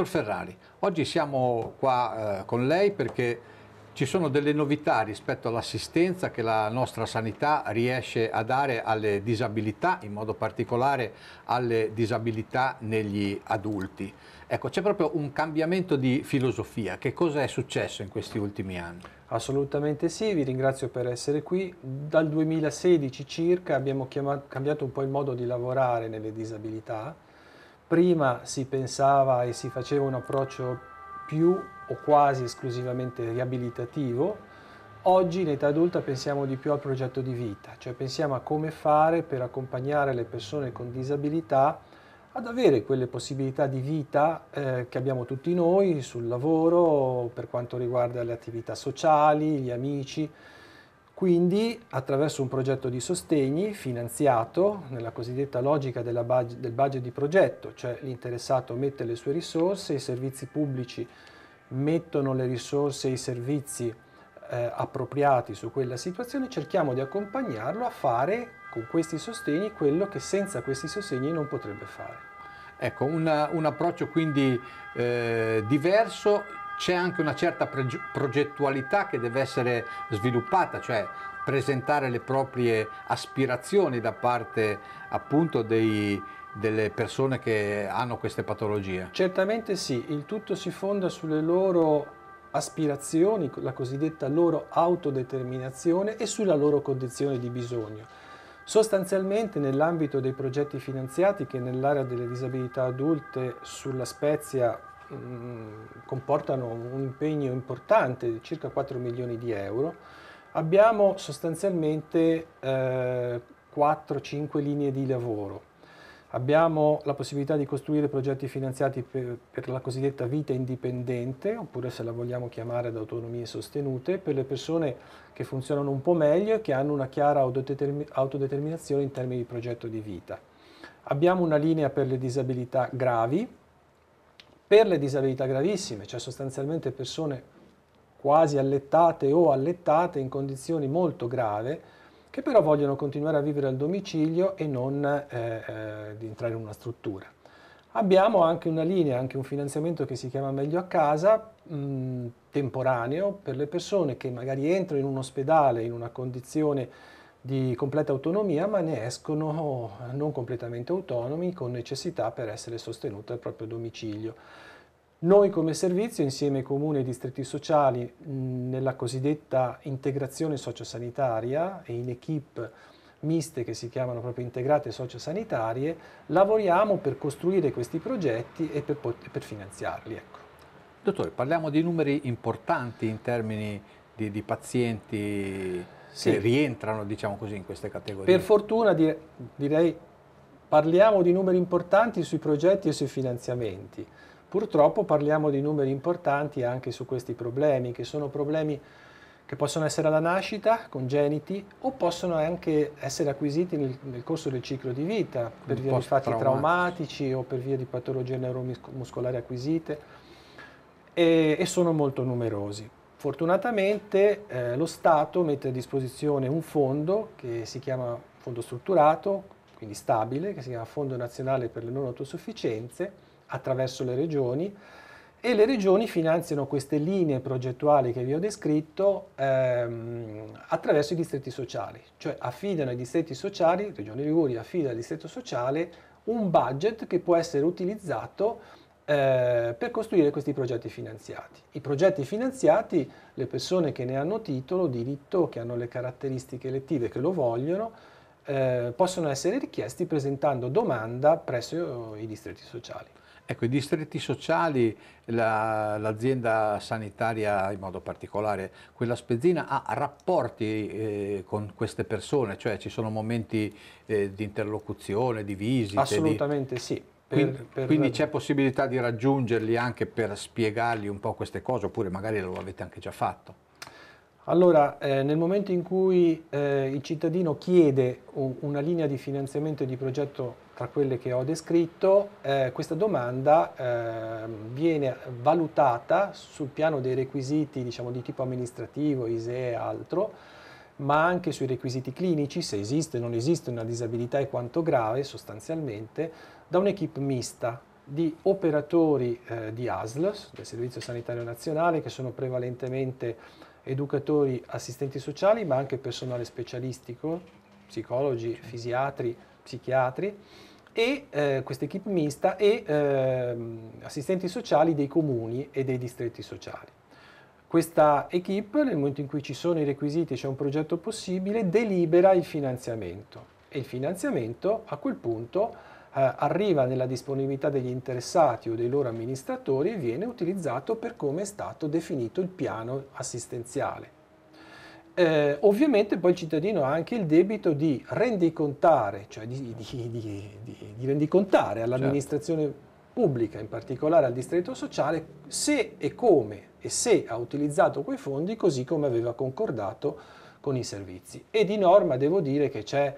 Dottor Ferrari, oggi siamo qua eh, con lei perché ci sono delle novità rispetto all'assistenza che la nostra sanità riesce a dare alle disabilità, in modo particolare alle disabilità negli adulti. Ecco, c'è proprio un cambiamento di filosofia. Che cosa è successo in questi ultimi anni? Assolutamente sì, vi ringrazio per essere qui. Dal 2016 circa abbiamo cambiato un po' il modo di lavorare nelle disabilità Prima si pensava e si faceva un approccio più o quasi esclusivamente riabilitativo, Oggi in età adulta pensiamo di più al progetto di vita, cioè pensiamo a come fare per accompagnare le persone con disabilità ad avere quelle possibilità di vita eh, che abbiamo tutti noi sul lavoro, per quanto riguarda le attività sociali, gli amici. Quindi attraverso un progetto di sostegni finanziato nella cosiddetta logica budget, del budget di progetto, cioè l'interessato mette le sue risorse, i servizi pubblici mettono le risorse e i servizi eh, appropriati su quella situazione, cerchiamo di accompagnarlo a fare con questi sostegni quello che senza questi sostegni non potrebbe fare. Ecco, una, un approccio quindi eh, diverso c'è anche una certa progettualità che deve essere sviluppata, cioè presentare le proprie aspirazioni da parte appunto dei, delle persone che hanno queste patologie? Certamente sì, il tutto si fonda sulle loro aspirazioni, la cosiddetta loro autodeterminazione e sulla loro condizione di bisogno. Sostanzialmente nell'ambito dei progetti finanziati che nell'area delle disabilità adulte sulla Spezia Mm, comportano un impegno importante di circa 4 milioni di euro, abbiamo sostanzialmente eh, 4-5 linee di lavoro. Abbiamo la possibilità di costruire progetti finanziati per, per, la cosiddetta vita indipendente, oppure se la vogliamo chiamare ad autonomie sostenute, per le persone che funzionano un po' meglio e che hanno una chiara autodeterminazione in termini di progetto di vita. Abbiamo una linea per le disabilità gravi, per le disabilità gravissime, cioè sostanzialmente persone quasi allettate o allettate in condizioni molto grave, che però vogliono continuare a vivere al domicilio e non eh, eh, entrare in una struttura. Abbiamo anche una linea, anche un finanziamento che si chiama Meglio a casa, mh, temporaneo, per le persone che magari entrano in un ospedale in una condizione di completa autonomia, ma ne escono eh, non completamente autonomi con necessità per essere sostenuti al proprio domicilio. Noi come servizio, insieme ai comuni e ai distretti sociali, nella cosiddetta integrazione sociosanitaria e in equip miste che si chiamano proprio integrate sociosanitarie, lavoriamo per costruire questi progetti e per, per finanziarli. Ecco. Dottore, parliamo di numeri importanti in termini di, di pazienti sì. che rientrano diciamo così, in queste categorie. Per fortuna dire, direi parliamo di numeri importanti sui progetti e sui finanziamenti. Purtroppo parliamo di numeri importanti anche su questi problemi, che sono problemi che possono essere alla nascita, congeniti, o possono anche essere acquisiti nel, nel corso del ciclo di vita, per via di fatti traumatici o per via di patologie neuromuscolari acquisite, e, e sono molto numerosi. Fortunatamente eh, lo Stato mette a disposizione un fondo che si chiama fondo strutturato, quindi stabile, che si chiama Fondo Nazionale per le Non Autosufficienze, attraverso le regioni, e le regioni finanziano queste linee progettuali che vi ho descritto ehm, attraverso i distretti sociali, cioè affidano ai distretti sociali, Regione Liguria affida al distretto sociale, un budget che può essere utilizzato eh, per costruire questi progetti finanziati. I progetti finanziati, le persone che ne hanno titolo, diritto, che hanno le caratteristiche elettive che lo vogliono, eh, possono essere richiesti presentando domanda presso eh, i distretti sociali. Ecco, i distretti sociali, l'azienda sanitaria in modo particolare, quella spezzina ha rapporti eh, con queste persone, cioè ci sono momenti eh, di interlocuzione, di visita? Assolutamente di... sì quindi, per... quindi c'è possibilità di raggiungerli anche per spiegargli un po' queste cose, oppure magari lo avete anche già fatto? Allora, eh, nel momento in cui eh, il cittadino chiede una linea di finanziamento di progetto tra quelle che ho descritto, eh, questa domanda ehm, viene valutata sul piano dei requisiti diciamo, di tipo amministrativo, ISEE e altro, ma anche sui requisiti clinici, se esiste o non esiste una disabilità e quanto grave sostanzialmente, da un'equipe mista di operatori eh, di ASL, del Servizio Sanitario Nazionale, che sono prevalentemente educatori, assistenti sociali, ma anche personale specialistico, psicologi, fisiatri, psichiatri, e eh, questa equipe mista e eh, assistenti sociali dei comuni e dei distretti sociali. Questa equipe, nel momento in cui ci sono i requisiti e c'è un progetto possibile, delibera il finanziamento e il finanziamento a quel punto eh, arriva nella disponibilità degli interessati o dei loro amministratori e viene utilizzato per come è stato definito il piano assistenziale. Eh, ovviamente poi il cittadino ha anche il debito di rendicontare, cioè di, di, di, di rendicontare all'amministrazione certo. pubblica, in particolare al distretto sociale, se e come e se ha utilizzato quei fondi così come aveva concordato con i servizi. E di norma devo dire che c'è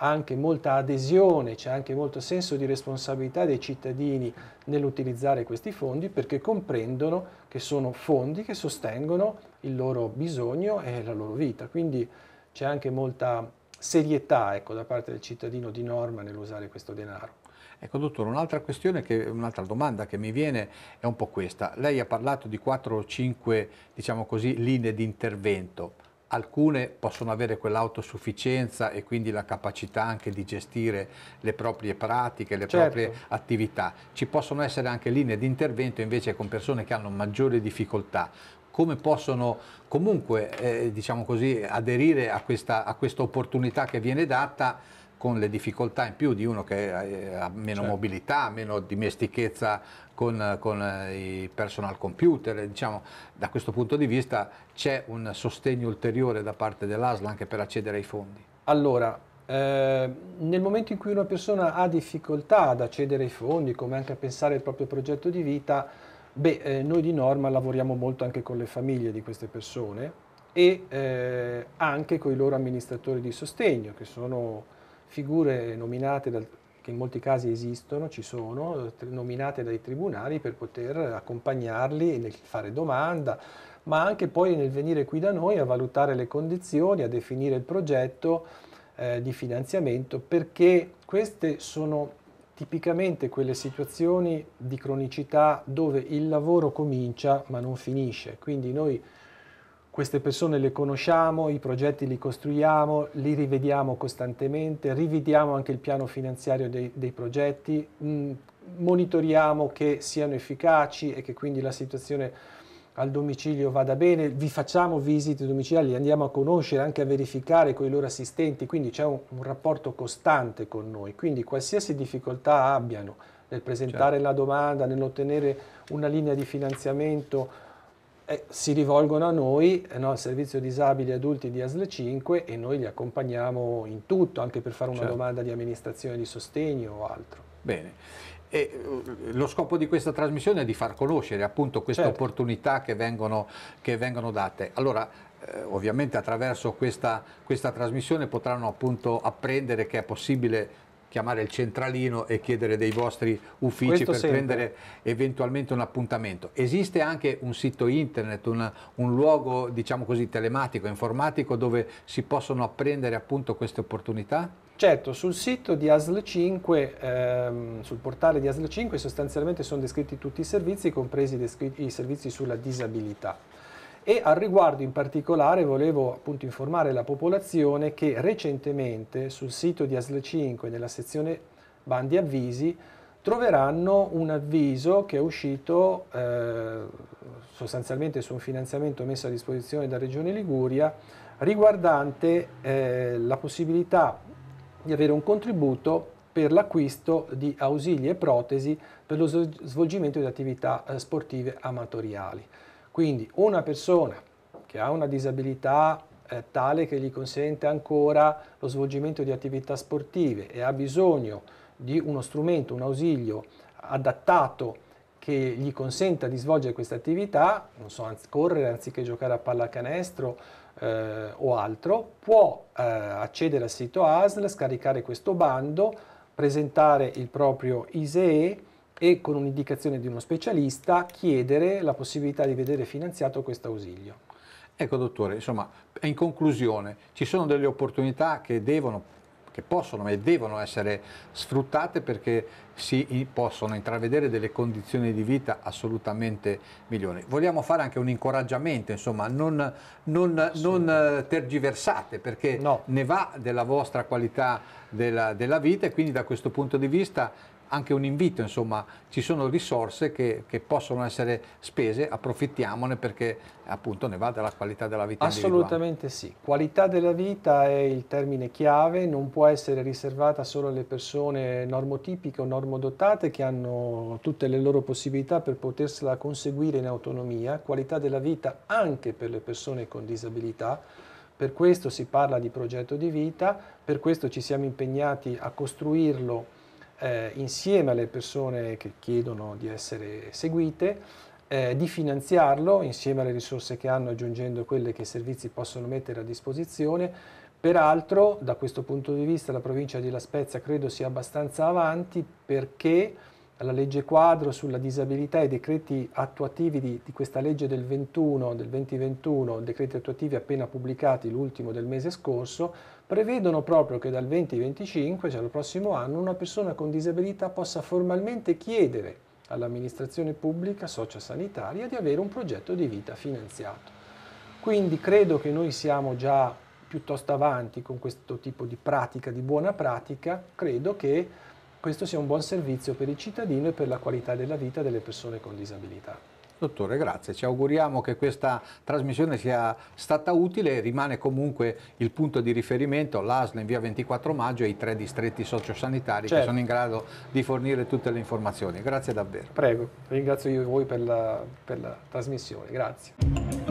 anche molta adesione, c'è anche molto senso di responsabilità dei cittadini nell'utilizzare questi fondi perché comprendono che sono fondi che sostengono il loro bisogno e la loro vita. Quindi c'è anche molta serietà ecco, da parte del cittadino di norma nell'usare questo denaro. Ecco dottore, un'altra questione, un'altra domanda che mi viene è un po' questa. Lei ha parlato di 4 o 5 diciamo così, linee di intervento alcune possono avere quell'autosufficienza e quindi la capacità anche di gestire le proprie pratiche, le certo. proprie attività. Ci possono essere anche linee di intervento invece con persone che hanno maggiore difficoltà. Come possono comunque eh, diciamo così, aderire a questa, a questa opportunità che viene data con le difficoltà in più di uno che eh, ha meno certo. mobilità, meno dimestichezza con, con, eh, i personal computer. Diciamo, da questo punto di vista c'è un sostegno ulteriore da parte dell'ASL anche per accedere ai fondi. Allora, eh, nel momento in cui una persona ha difficoltà ad accedere ai fondi, come anche a pensare al proprio progetto di vita, beh, eh, noi di norma lavoriamo molto anche con le famiglie di queste persone e eh, anche con i loro amministratori di sostegno, che sono figure nominate dal, che in molti casi esistono, ci sono, eh, nominate dai tribunali per poter accompagnarli nel fare domanda, ma anche poi nel venire qui da noi a valutare le condizioni, a definire il progetto eh, di finanziamento, perché queste sono tipicamente quelle situazioni di cronicità dove il lavoro comincia ma non finisce. Quindi noi queste persone le conosciamo, i progetti li costruiamo, li rivediamo costantemente, rivediamo anche il piano finanziario dei, dei progetti, mh, mm, monitoriamo che siano efficaci e che quindi la situazione al domicilio vada bene, vi facciamo visite domiciliari, andiamo a conoscere, anche a verificare con i loro assistenti, quindi c'è un, un rapporto costante con noi, quindi qualsiasi difficoltà abbiano nel presentare certo. la domanda, nell'ottenere una linea di finanziamento, eh, si rivolgono a noi, eh, no, al servizio disabili adulti di ASL 5 e noi li accompagniamo in tutto, anche per fare una certo. domanda di amministrazione di sostegno o altro. Bene. E eh, lo scopo di questa trasmissione è di far conoscere appunto queste certo. opportunità che vengono, che vengono date. Allora, eh, ovviamente attraverso questa, questa, trasmissione potranno appunto apprendere che è possibile chiamare il centralino e chiedere dei vostri uffici Questo per sempre. prendere eventualmente un appuntamento. Esiste anche un sito internet, un, un, luogo diciamo così telematico, informatico dove si possono apprendere appunto queste opportunità? Certo, sul sito di ASL 5, ehm, sul portale di ASL 5 sostanzialmente sono descritti tutti i servizi, compresi i servizi sulla disabilità. E al riguardo in particolare volevo appunto informare la popolazione che recentemente sul sito di ASL 5 nella sezione bandi avvisi troveranno un avviso che è uscito eh, sostanzialmente su un finanziamento messo a disposizione da Regione Liguria riguardante eh, la possibilità di avere un contributo per l'acquisto di ausili e protesi per lo svolgimento di attività eh, sportive amatoriali. Quindi una persona che ha una disabilità eh, tale che gli consente ancora lo svolgimento di attività sportive e ha bisogno di uno strumento, un ausilio adattato che gli consenta di svolgere questa attività, non so, anzi, correre anziché giocare a pallacanestro eh, o altro, può eh, accedere al sito ASL, scaricare questo bando, presentare il proprio ISEE e con un'indicazione di uno specialista chiedere la possibilità di vedere finanziato questo ausilio. Ecco dottore, insomma, in conclusione, ci sono delle opportunità che devono che possono e devono essere sfruttate perché si possono intravedere delle condizioni di vita assolutamente migliori. Vogliamo fare anche un incoraggiamento, insomma, non, non, non tergiversate perché no. ne va della vostra qualità della, della vita e quindi da questo punto di vista anche un invito, insomma, ci sono risorse che, che, possono essere spese, approfittiamone perché appunto ne va della qualità della vita. Assolutamente sì, qualità della vita è il termine chiave, non può essere riservata solo alle persone normotipiche o normodotate che hanno tutte le loro possibilità per potersela conseguire in autonomia, qualità della vita anche per le persone con disabilità. Per questo si parla di progetto di vita, per questo ci siamo impegnati a costruirlo eh, insieme alle persone che chiedono di essere seguite, eh, di finanziarlo insieme alle risorse che hanno aggiungendo quelle che i servizi possono mettere a disposizione. Peraltro da questo punto di vista la provincia di La Spezia credo sia abbastanza avanti perché la legge quadro sulla disabilità e i decreti attuativi di, di questa legge del, 21, del 2021, decreti attuativi appena pubblicati, l'ultimo del mese scorso, prevedono proprio che dal 2025, cioè dal prossimo anno, una persona con disabilità possa formalmente chiedere all'amministrazione pubblica sociosanitaria di avere un progetto di vita finanziato. Quindi credo che noi siamo già piuttosto avanti con questo tipo di pratica, di buona pratica, credo che questo sia un buon servizio per il cittadino e per la qualità della vita delle persone con disabilità. Dottore, grazie. Ci auguriamo che questa trasmissione sia stata utile. Rimane comunque il punto di riferimento l'ASL in via 24 maggio e i tre distretti sociosanitari certo. che sono in grado di fornire tutte le informazioni. Grazie davvero. Prego, ringrazio io voi per la, per la trasmissione. Grazie.